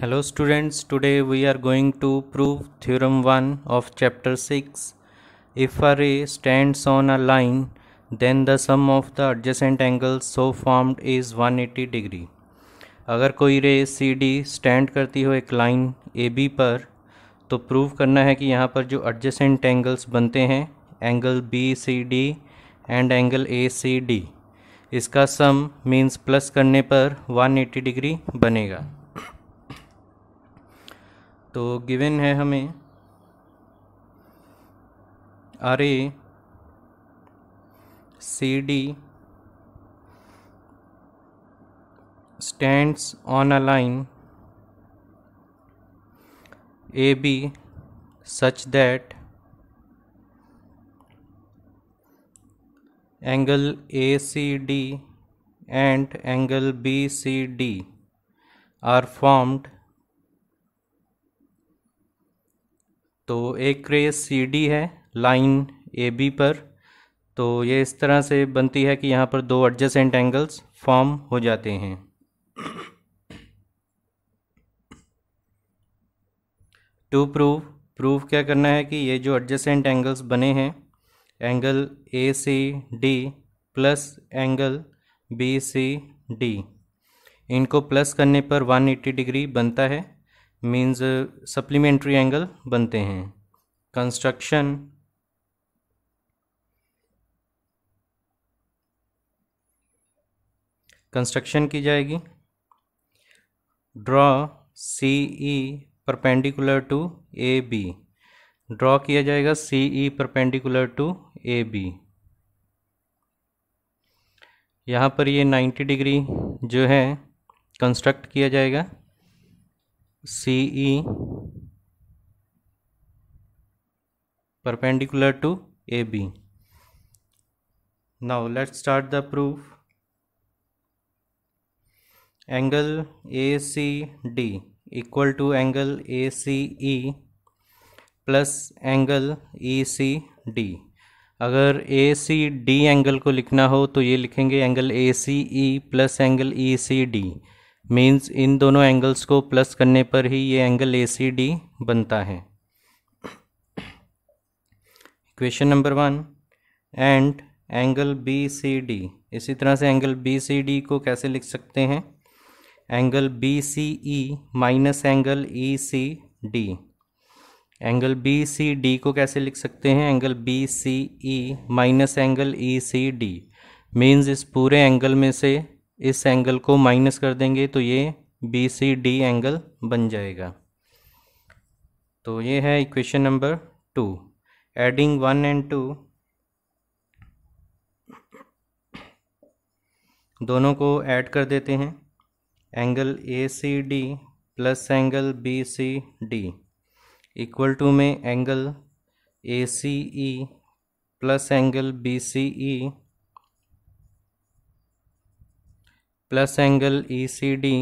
Hello students today we are going to prove theorem one of chapter six if R A stands on a line then the sum of the adjacent angle so formed is 180 degree अगर कोई रे C D stand करती हो एक line A B पर तो prove करना है कि यहाँ पर जो एडजेंट एंगल्स बनते हैं angle B C D and angle A C D इसका सम मीन्स प्लस करने पर 180 डिग्री बनेगा तो गिवन है हमें ray C D stands on a line A B such that angle A C D and angle B C D are formed तो एक ray C D है लाइन ए बी पर तो ये इस तरह से बनती है कि यहाँ पर दो एडजसेंट एंगल्स फॉर्म हो जाते हैं टू प्रूव प्रूव क्या करना है कि ये जो एडजस्टेंट एंगल्स बने हैं angle A C D plus angle B C D इनको प्लस करने पर 180 डिग्री बनता है मीन्स सप्लीमेंट्री एंगल बनते हैं कंस्ट्रक्शन कंस्ट्रक्शन की जाएगी draw C E perpendicular to A B draw किया जाएगा C E perpendicular to A B यहाँ पर ये 90 डिग्री जो है कंस्ट्रक्ट किया जाएगा C E perpendicular to AB. Now let's start the proof. Angle ACD equal to angle ACE plus angle E C D अगर ए सी डी एंगल को लिखना हो तो ये लिखेंगे angle A C E plus angle E C D means इन दोनों angles को प्लस करने पर ही ये एंगल ए सी डी बनता है question number one and angle B C D इसी तरह से एंगल बी सी डी को कैसे लिख सकते हैं angle B C E minus angle E C D angle B C D को कैसे लिख सकते हैं angle B C E minus angle E C D means इस पूरे एंगल में से इस एंगल को माइनस कर देंगे तो ये बी सी डी एंगल बन जाएगा तो ये है equation number two adding one and two दोनों को ऐड कर देते हैं angle A C D plus angle B C D equal to में angle A C E plus angle B C E plus angle E C D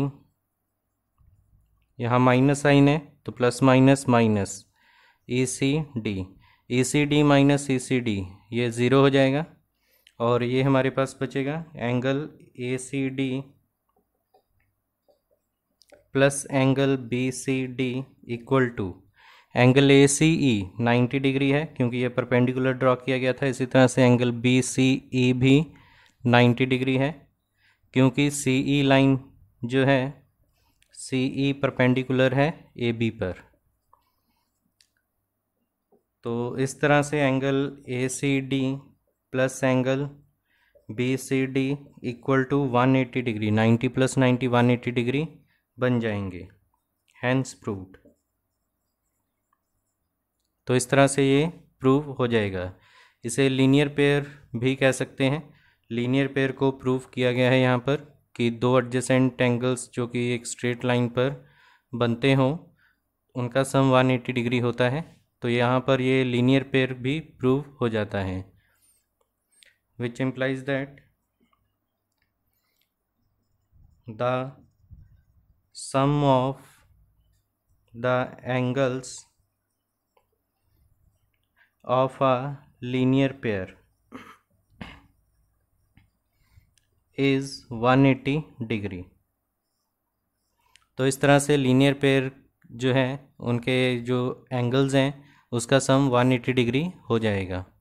यहाँ minus sign है तो plus minus minus E C D E C D minus E C D ये zero हो जाएगा और ये हमारे पास बचेगा angle A C D plus angle B C D equal to angle A C E ninety degree है क्योंकि ये परपेंडिकुलर ड्रॉ किया गया था इसी तरह से एंगल बी सी ई भी नाइन्टी डिग्री है क्योंकि सी ई e लाइन जो है सी ई परपेंडिकुलर है ए बी पर तो इस तरह से angle A C D plus angle B C D equal to one eighty degree ninety plus ninety one eighty degree बन जाएंगे हैंस प्रूव्ड तो इस तरह से ये प्रूव हो जाएगा इसे लीनियर पेयर भी कह सकते हैं लीनियर पेयर को प्रूव किया गया है यहाँ पर कि दो एडजेसेंट एंगल्स जो कि एक स्ट्रेट लाइन पर बनते हों उनका सम 180 डिग्री होता है तो यहाँ पर ये लीनियर पेयर भी प्रूव हो जाता है which implies that the sum of the angles of a linear pair is 180 degree तो इस तरह से लीनियर पेयर जो है उनके जो एंगल्स हैं उसका सम 180 डिग्री हो जाएगा